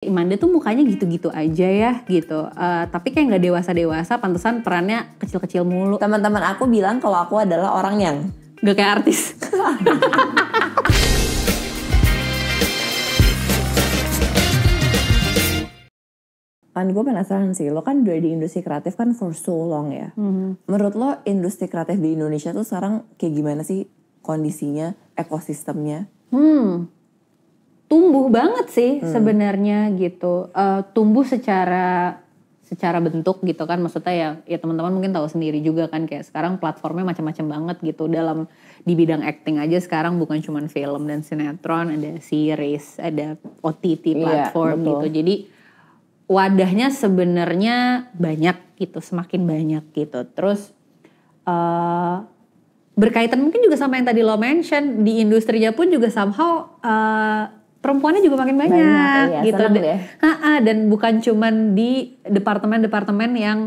Imanda tuh mukanya gitu-gitu aja ya gitu. Uh, tapi kayak nggak dewasa-dewasa, pantesan perannya kecil-kecil mulu. Teman-teman aku bilang kalau aku adalah orang yang gak kayak artis. kan gue penasaran sih, lo kan udah di industri kreatif kan for so long ya. Mm-hmm. Menurut lo industri kreatif di Indonesia tuh sekarang kayak gimana sih kondisinya, ekosistemnya? Hmm tumbuh banget sih hmm. sebenarnya gitu uh, tumbuh secara secara bentuk gitu kan maksudnya ya ya teman-teman mungkin tahu sendiri juga kan kayak sekarang platformnya macam-macam banget gitu dalam di bidang acting aja sekarang bukan cuma film dan sinetron ada series ada OTT iya, platform iya, gitu jadi wadahnya sebenarnya banyak gitu semakin banyak gitu terus uh, berkaitan mungkin juga sama yang tadi lo mention di industrinya pun juga somehow uh, perempuannya juga makin banyak, banyak iya, gitu ya. dan bukan cuman di departemen-departemen yang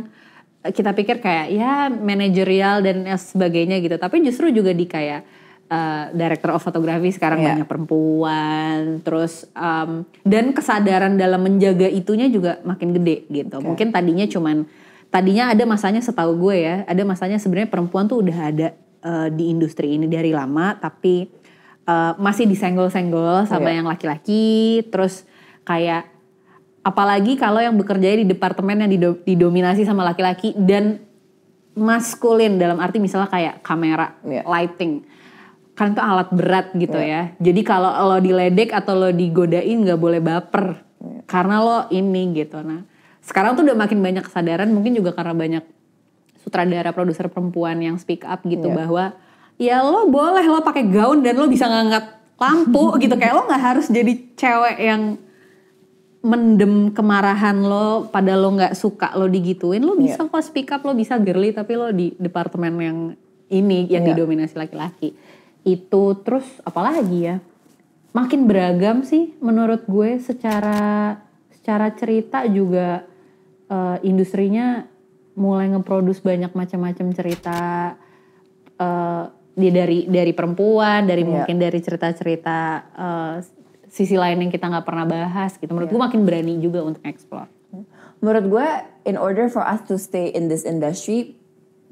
kita pikir kayak ya manajerial dan sebagainya gitu tapi justru juga di kayak uh, director of photography sekarang yeah. banyak perempuan terus um, dan kesadaran dalam menjaga itunya juga makin gede gitu okay. mungkin tadinya cuman tadinya ada masanya setahu gue ya ada masanya sebenarnya perempuan tuh udah ada uh, di industri ini dari lama tapi Eh, masih disenggol-senggol sama iya. yang laki-laki terus kayak apalagi kalau yang bekerja di departemen yang didominasi sama laki-laki dan maskulin dalam arti misalnya kayak kamera, yeah. lighting. Kan itu alat berat gitu yeah. ya. Jadi kalau lo diledek atau lo digodain nggak boleh baper yeah. karena lo ini gitu. Nah, sekarang tuh udah makin banyak kesadaran mungkin juga karena banyak sutradara, produser perempuan yang speak up gitu yeah. bahwa ya lo boleh lo pakai gaun dan lo bisa ngangkat lampu gitu kayak lo nggak harus jadi cewek yang mendem kemarahan lo pada lo nggak suka lo digituin lo bisa yeah. kok speak up lo bisa girly tapi lo di departemen yang ini yang yeah. didominasi laki-laki itu terus apalagi ya makin beragam sih menurut gue secara secara cerita juga uh, industrinya mulai ngeproduce banyak macam-macam cerita uh, dia dari dari perempuan, dari yeah. mungkin dari cerita-cerita uh, sisi lain yang kita nggak pernah bahas gitu. Menurut yeah. gue iya. makin berani juga untuk explore. Menurut gue, in order for us to stay in this industry,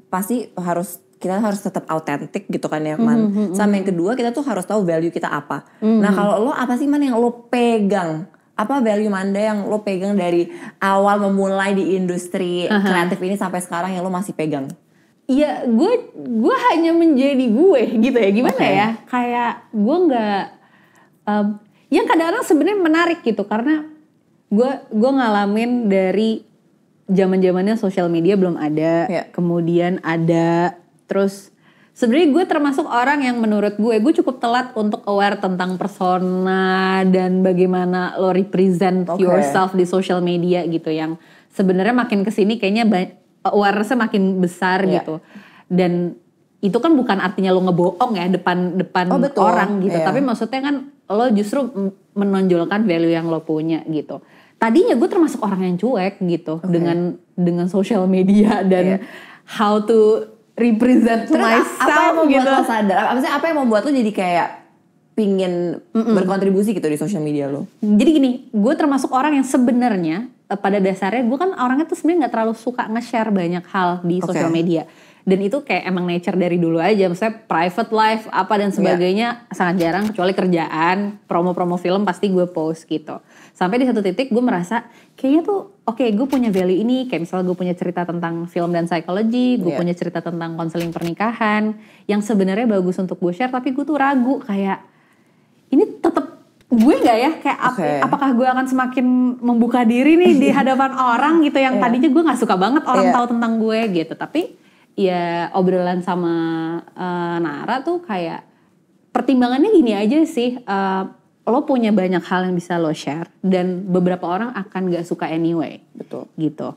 pasti harus kita harus tetap autentik gitu kan ya man. Mm -hmm. Sama yang mm-hmm. kedua kita tuh harus tahu value kita apa. Mm -hmm. Nah mm-hmm. kalau lo apa sih man yang lo pegang? Apa value manda yang lo pegang dari awal memulai di industri uh -huh. kreatif ini sampai sekarang yang lo masih pegang? ya gue gue hanya menjadi gue gitu ya gimana okay. ya kayak gue nggak um, yang kadang-kadang sebenarnya menarik gitu karena gue gue ngalamin dari zaman zamannya sosial media belum ada yeah. kemudian ada terus sebenarnya gue termasuk orang yang menurut gue gue cukup telat untuk aware tentang persona dan bagaimana lo represent okay. yourself di social media gitu yang sebenarnya makin kesini kayaknya awarenessnya makin besar yeah. gitu dan itu kan bukan artinya lo ngebohong ya depan depan oh, betul. orang gitu yeah. tapi maksudnya kan lo justru menonjolkan value yang lo punya gitu tadinya gue termasuk orang yang cuek gitu okay. dengan dengan sosial media dan yeah. how to represent Terus myself apa yang membuat gitu. lo sadar apa sih apa yang membuat lo jadi kayak pingin Mm-mm. berkontribusi gitu di sosial media lo jadi gini gue termasuk orang yang sebenarnya Eh, pada dasarnya gue kan orangnya tuh sebenarnya nggak terlalu suka nge-share banyak hal di okay. sosial media dan itu kayak emang nature dari dulu aja misalnya private life apa dan iya. sebagainya yeah. sangat jarang kecuali kerjaan promo-promo film pasti gue post gitu sampai di satu titik gue merasa kayaknya tuh oke okay, gue punya value ini kayak misalnya gue punya cerita tentang film dan psikologi gue yeah. punya cerita tentang konseling pernikahan yang sebenarnya bagus untuk gue share tapi gue tuh ragu kayak gue nggak ya kayak ap okay. apakah gue akan semakin membuka diri nih di hadapan orang gitu yang yeah. tadinya gue nggak suka banget orang yeah. tahu tentang gue gitu tapi ya obrolan sama uh, Nara tuh kayak pertimbangannya gini aja sih uh, lo punya banyak hal yang bisa lo share dan beberapa orang akan gak suka anyway betul gitu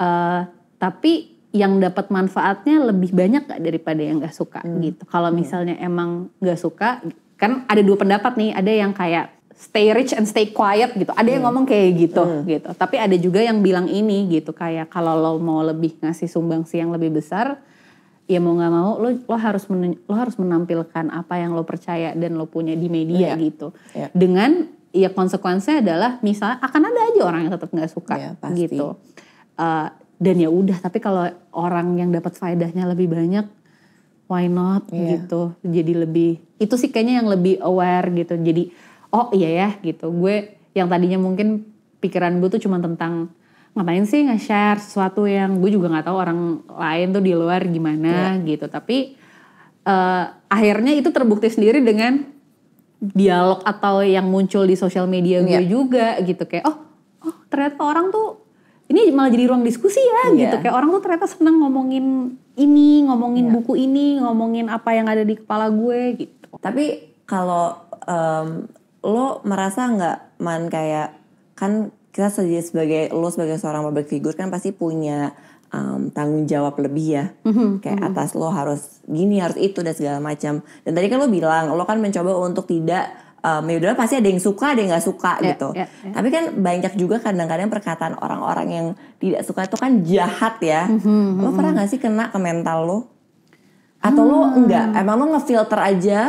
uh, tapi yang dapat manfaatnya lebih banyak gak daripada yang gak suka hmm. gitu kalau hmm. misalnya hmm. emang gak suka kan ada dua pendapat nih ada yang kayak stay rich and stay quiet gitu ada yang hmm. ngomong kayak gitu hmm. gitu tapi ada juga yang bilang ini gitu kayak kalau lo mau lebih ngasih sumbangsi yang lebih besar ya mau nggak mau lo lo harus men, lo harus menampilkan apa yang lo percaya dan lo punya di media yeah. gitu yeah. dengan ya konsekuensinya adalah misalnya akan ada aja orang yang tetap nggak suka yeah, pasti. gitu uh, dan ya udah tapi kalau orang yang dapat faedahnya lebih banyak why not yeah. gitu jadi lebih itu sih kayaknya yang lebih aware gitu jadi oh iya ya gitu gue yang tadinya mungkin pikiran gue tuh cuma tentang ngapain sih nge-share sesuatu yang gue juga nggak tahu orang lain tuh di luar gimana yeah. gitu tapi uh, akhirnya itu terbukti sendiri dengan dialog atau yang muncul di sosial media gue yeah. juga gitu kayak oh oh ternyata orang tuh ini malah jadi ruang diskusi ya yeah. gitu kayak orang tuh ternyata seneng ngomongin ini, ngomongin ya. buku ini, ngomongin apa yang ada di kepala gue gitu. Tapi kalau um, lo merasa nggak man kayak kan kita sebagai lo sebagai seorang public figure kan pasti punya um, tanggung jawab lebih ya mm-hmm. kayak mm-hmm. atas lo harus gini harus itu dan segala macam dan tadi kan lo bilang lo kan mencoba untuk tidak um, ya udah pasti ada yang suka ada yang nggak suka yeah, gitu yeah, yeah. tapi kan banyak juga kadang-kadang perkataan orang-orang yang tidak suka itu kan jahat ya mm-hmm, lo mhm, pernah mhm. nggak sih kena ke mental lo atau hmm. lo enggak emang lo ngefilter aja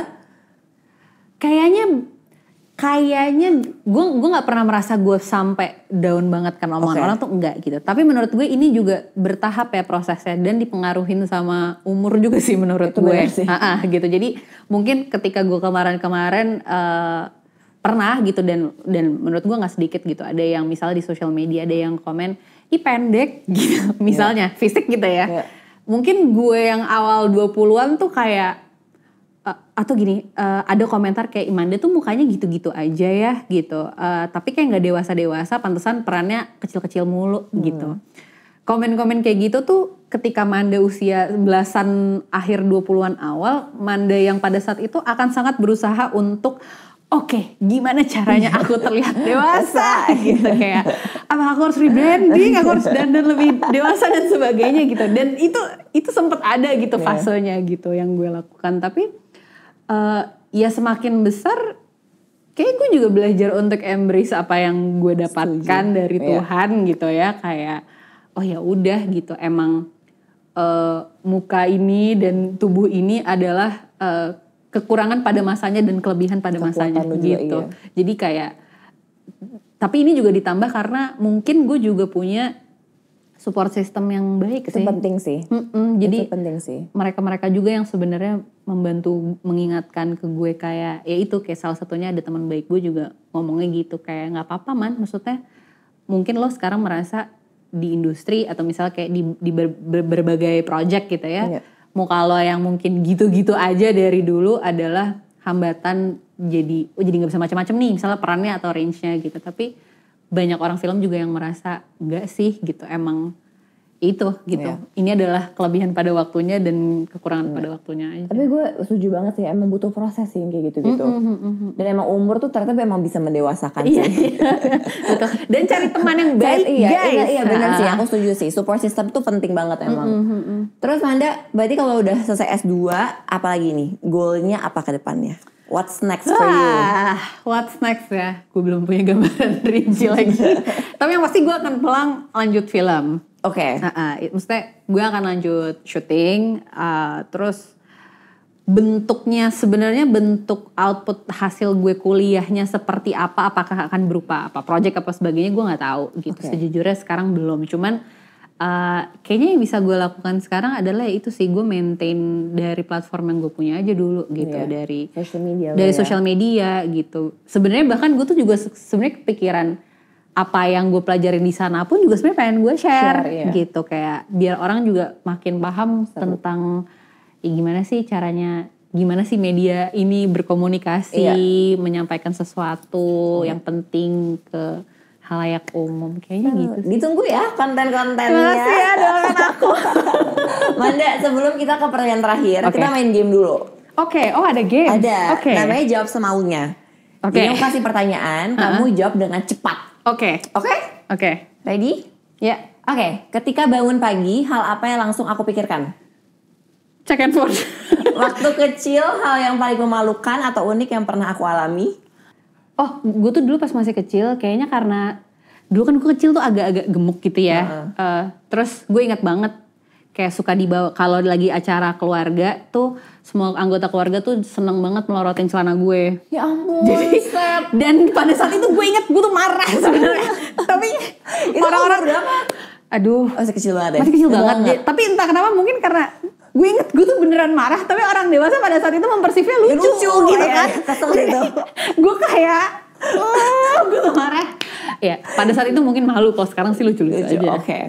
kayaknya kayaknya gue gue nggak pernah merasa gue sampai down banget kan omongan okay. orang tuh enggak gitu tapi menurut gue ini juga bertahap ya prosesnya dan dipengaruhin sama umur juga sih menurut Itu gue sih. Ah, ah, gitu jadi mungkin ketika gue kemarin-kemarin uh, pernah gitu dan dan menurut gue nggak sedikit gitu ada yang misalnya di sosial media ada yang komen i pendek gitu misalnya yeah. fisik gitu ya yeah. mungkin gue yang awal 20-an tuh kayak uh, atau gini uh, ada komentar kayak Imanda tuh mukanya gitu-gitu aja ya gitu uh, tapi kayak nggak dewasa dewasa pantesan perannya kecil-kecil mulu hmm. gitu komen-komen kayak gitu tuh ketika Manda usia belasan akhir 20-an awal Manda yang pada saat itu akan sangat berusaha untuk Oke, okay, gimana caranya aku terlihat dewasa gitu kayak apa aku harus rebranding, aku harus dandan lebih dewasa dan sebagainya gitu. Dan itu itu sempat ada gitu iya. fasenya gitu yang gue lakukan tapi uh, ya semakin besar kayak gue juga belajar untuk embrace apa yang gue dapatkan Setuju. dari iya. Tuhan gitu ya kayak oh ya udah gitu emang uh, muka ini dan tubuh ini adalah uh, kekurangan pada masanya dan kelebihan pada Kekuatan masanya gitu iya. jadi kayak tapi ini juga ditambah karena mungkin gue juga punya support system yang baik itu sih. penting sih. Mm-mm, jadi itu penting sih. Mereka-mereka juga yang sebenarnya membantu mengingatkan ke gue kayak ya itu kayak salah satunya ada teman baik gue juga ngomongnya gitu kayak nggak apa-apa man maksudnya mungkin lo sekarang merasa di industri atau misalnya kayak di, di ber, ber, berbagai project gitu ya. Yeah. Mau kalau yang mungkin gitu-gitu aja dari dulu adalah hambatan jadi oh jadi nggak bisa macam-macam nih misalnya perannya atau range-nya gitu tapi banyak orang film juga yang merasa enggak sih gitu emang itu gitu yeah. ini adalah kelebihan pada waktunya dan kekurangan yeah. pada waktunya aja. tapi gue setuju banget sih emang butuh proses sih kayak gitu gitu mm -hmm, mm -hmm. dan emang umur tuh ternyata emang bisa mendewasakan iya, sih iya. betul dan cari teman yang baik iya, guys iya, iya benar sih ah. aku setuju sih support system tuh penting banget emang mm -hmm, mm -hmm. terus anda berarti kalau udah selesai S 2 apalagi nih goalnya apa ke depannya What's next for you? Ah, what's next ya? Gue belum punya gambaran rinci lagi. Tapi yang pasti gue akan pulang lanjut film. Oke. Okay. Uh -uh. Ah, maksudnya gue akan lanjut syuting. Uh, terus bentuknya sebenarnya bentuk output hasil gue kuliahnya seperti apa? Apakah akan berupa apa? Project apa sebagainya gue nggak tahu gitu. Okay. Sejujurnya sekarang belum. Cuman Eh, kayaknya yang bisa gue lakukan sekarang adalah itu sih gue maintain dari platform yang gue punya aja dulu gitu yeah. dari social media dari ya. social media gitu sebenarnya bahkan gue tuh juga sebenarnya kepikiran apa yang gue pelajarin di sana pun juga sebenarnya pengen gue share, share yeah. gitu kayak biar orang juga makin paham Seru. tentang ya gimana sih caranya gimana sih media ini berkomunikasi yeah. menyampaikan sesuatu yeah. yang penting ke halayak umum kayaknya gitu sih. ditunggu ya konten-kontennya makasih ya doakan aku Manda sebelum kita ke pertanyaan terakhir okay. kita main game dulu oke okay. oh ada game ada okay. namanya jawab semaunya okay. Dia kasih pertanyaan uh-huh. kamu jawab dengan cepat oke okay. oke okay? oke okay. ready ya yeah. oke okay. ketika bangun pagi hal apa yang langsung aku pikirkan check handphone waktu kecil hal yang paling memalukan atau unik yang pernah aku alami oh gue tuh dulu pas masih kecil kayaknya karena dulu kan gue kecil tuh agak-agak gemuk gitu ya. Uh -huh. uh, terus gue ingat banget kayak suka dibawa kalau lagi acara keluarga tuh semua anggota keluarga tuh seneng banget melorotin celana gue. Ya ampun. Jadi set. dan pada saat itu gue inget gue tuh marah sebenarnya. Tapi orang-orang berapa? Aduh, masih kecil banget ya. Masih kecil banget. Tapi entah kenapa mungkin karena gue inget gue tuh beneran marah tapi orang dewasa pada saat itu mempersifnya lucu, lucu gitu ya, kan kesel gitu gue kayak oh gue tuh marah ya pada saat itu mungkin malu kalau sekarang sih lucu lucu, lucu aja oke okay.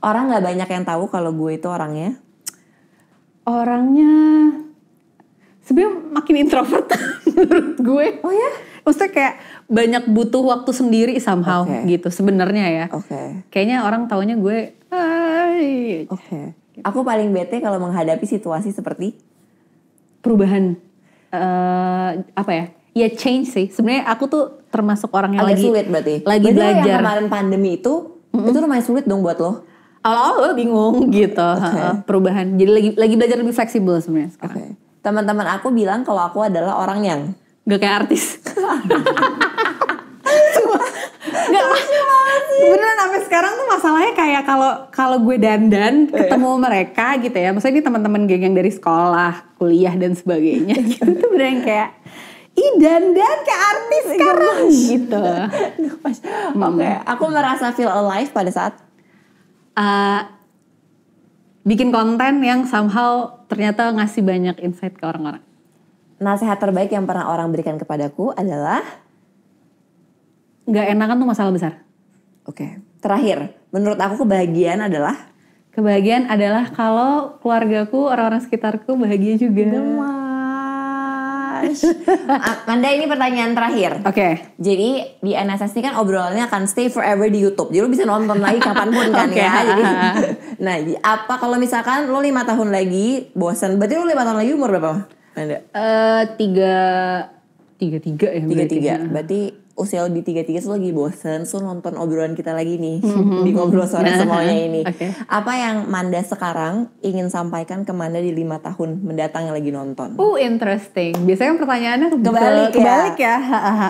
orang nggak banyak yang tahu kalau gue itu orangnya orangnya sebenarnya makin introvert menurut gue oh ya maksudnya kayak banyak butuh waktu sendiri somehow okay. gitu sebenarnya ya oke okay. kayaknya orang taunya gue oke okay Aku paling bete kalau menghadapi situasi seperti perubahan uh, apa ya? Ya change sih. Sebenarnya aku tuh termasuk orang yang Agak lagi sulit berarti. Lagi berarti belajar. Yang kemarin pandemi itu mm -hmm. itu lumayan sulit dong buat lo. awal bingung gitu okay. perubahan. Jadi lagi lagi belajar lebih fleksibel sebenarnya sekarang. Okay. Teman-teman aku bilang kalau aku adalah orang yang gak kayak artis. beneran sampai sekarang tuh masalahnya kayak kalau kalau gue dandan iya. ketemu mereka gitu ya maksudnya ini teman-teman geng yang dari sekolah kuliah dan sebagainya gitu tuh beneran kayak Ih dandan kayak artis iya, sekarang gitu. Oke, okay. aku merasa feel alive pada saat uh, bikin konten yang somehow ternyata ngasih banyak insight ke orang-orang. Nasihat terbaik yang pernah orang berikan kepadaku adalah nggak enakan tuh masalah besar. Oke, okay. terakhir, menurut aku kebahagiaan adalah kebahagiaan adalah kalau keluargaku, orang-orang sekitarku bahagia juga. Gemas. Anda ini pertanyaan terakhir. Oke. Okay. Jadi di NSS ini kan obrolannya akan stay forever di YouTube. Jadi lo bisa nonton lagi kapanpun kan okay. ya. Jadi, nah, apa kalau misalkan lo lima tahun lagi bosan? Berarti lo lima tahun lagi umur berapa? Eh Uh, tiga tiga tiga ya. Tiga tiga. Iya. Berarti usia di tiga tiga tuh lagi bosen, so nonton obrolan kita lagi nih mm-hmm. di ngobrol sore nah, semuanya ini. okay. Apa yang Manda sekarang ingin sampaikan ke Manda di lima tahun mendatang lagi nonton? Oh interesting. Biasanya kan pertanyaannya kebalik, ke, kebalik ya. ya.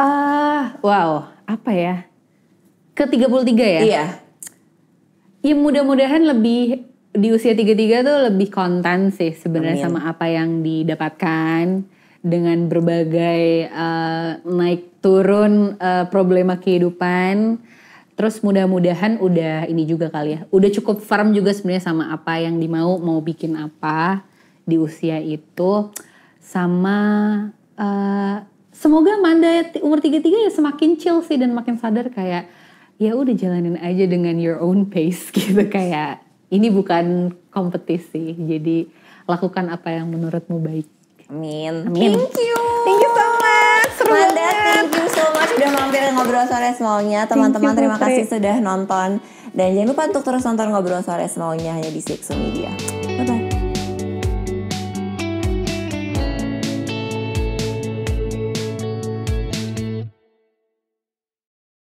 uh, wow, apa ya? Ke tiga puluh tiga ya? Iya. Ya mudah-mudahan lebih di usia tiga tiga tuh lebih konten sih sebenarnya sama apa yang didapatkan dengan berbagai uh, naik turun uh, problema kehidupan. Terus mudah-mudahan udah ini juga kali ya. Udah cukup firm juga sebenarnya sama apa yang dimau mau bikin apa di usia itu sama uh, semoga Manda umur 33 ya semakin chill sih dan makin sadar kayak ya udah jalanin aja dengan your own pace gitu kayak ini bukan kompetisi. Jadi lakukan apa yang menurutmu baik. Amin. Amin. Thank you. Thank you so much. Seru Manda, banget. thank you so much udah mampir ngobrol sore semuanya. Teman-teman terima kasih sudah nonton dan jangan lupa untuk terus nonton ngobrol sore semuanya hanya di Sixo Media.